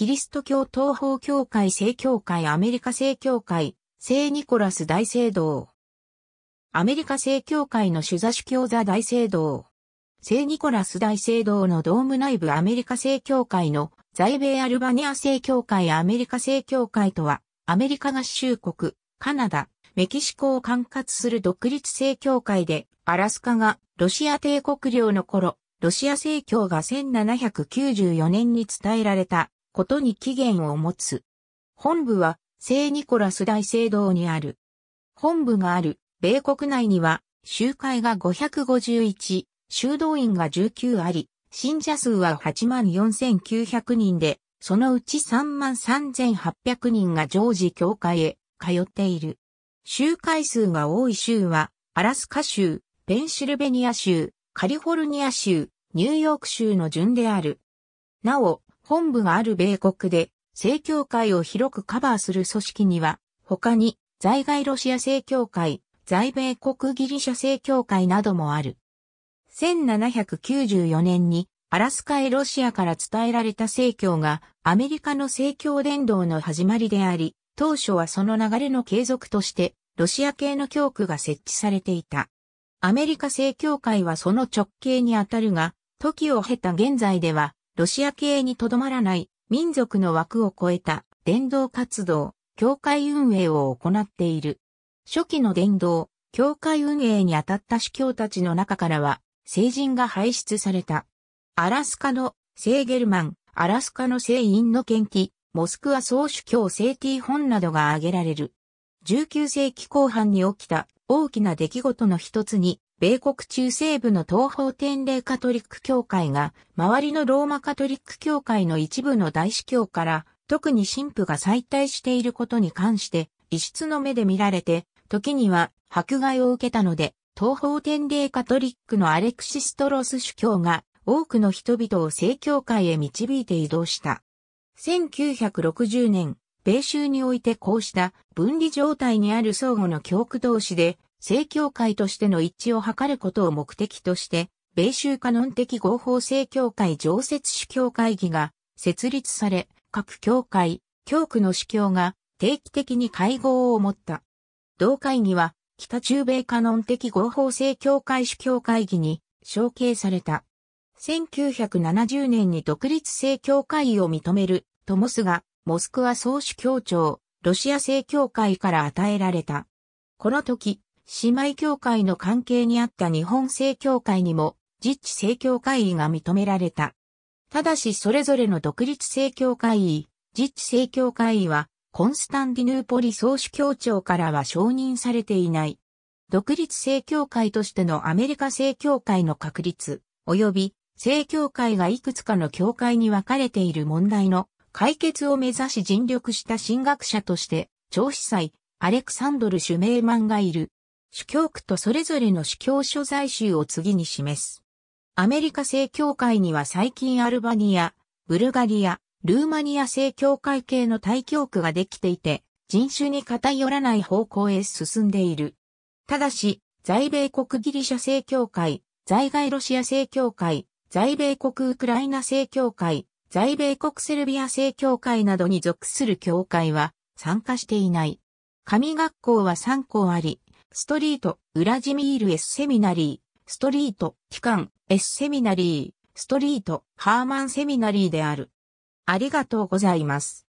キリスト教東方教会正教会アメリカ正教会、聖ニコラス大聖堂。アメリカ正教会の主座主教座大聖堂。聖ニコラス大聖堂のドーム内部アメリカ正教会の在米アルバニア正教会アメリカ正教会とは、アメリカ合衆国、カナダ、メキシコを管轄する独立正教会で、アラスカがロシア帝国領の頃、ロシア正教が1794年に伝えられたことに起源を持つ。本部は、聖ニコラス大聖堂にある。本部がある、米国内には、集会が551、修道院が19あり、信者数は84,900人で、そのうち33,800人が常時教会へ通っている。集会数が多い州は、アラスカ州、ペンシルベニア州、カリフォルニア州、ニューヨーク州の順である。なお、本部がある米国で、正教会を広くカバーする組織には、他に、在外ロシア正教会、在米国ギリシャ正教会などもある。1794年に、アラスカへロシアから伝えられた正教が、アメリカの正教伝道の始まりであり、当初はその流れの継続として、ロシア系の教区が設置されていた。アメリカ正教会はその直系にあたるが、時を経た現在では、ロシア系にとどまらない民族の枠を超えた伝道活動、教会運営を行っている。初期の伝道、教会運営に当たった司教たちの中からは、聖人が輩出された。アラスカの聖ゲルマン、アラスカの聖院の研究、モスクワ総主教聖ティ本などが挙げられる。19世紀後半に起きた大きな出来事の一つに米国中西部の東方天霊カトリック教会が、周りのローマカトリック教会の一部の大司教から、特に神父が再退していることに関して、異質の目で見られて、時には迫害を受けたので、東方天霊カトリックのアレクシストロス主教が、多くの人々を正教会へ導いて移動した。1960年、米州においてこうした分離状態にある相互の教区同士で正教会としての一致を図ることを目的として、米州カノン的合法正教会常設主教会議が設立され、各教会、教区の主教が定期的に会合を持った。同会議は、北中米カノン的合法正教会主教会議に承継された。1970年に独立正教会を認めるトモスがモスクワ総主教庁ロシア正教会から与えられた。この時、姉妹教会の関係にあった日本正教会にも、実地正教会員が認められた。ただしそれぞれの独立正教会員、実地正教会員は、コンスタンディヌーポリ総主教庁からは承認されていない。独立正教会としてのアメリカ正教会の確立、及び正教会がいくつかの教会に分かれている問題の解決を目指し尽力した神学者として、長司祭、アレクサンドル・シュメーマンがいる。主教区とそれぞれの主教所在州を次に示す。アメリカ正教会には最近アルバニア、ブルガリア、ルーマニア正教会系の大教区ができていて、人種に偏らない方向へ進んでいる。ただし、在米国ギリシャ正教会、在外ロシア正教会、在米国ウクライナ正教会、在米国セルビア正教会などに属する教会は参加していない。神学校は3校あり、ストリート、ウラジミール・エス・セミナリー、ストリート、機関、エス・セミナリー、ストリート、ハーマン・セミナリーである。ありがとうございます。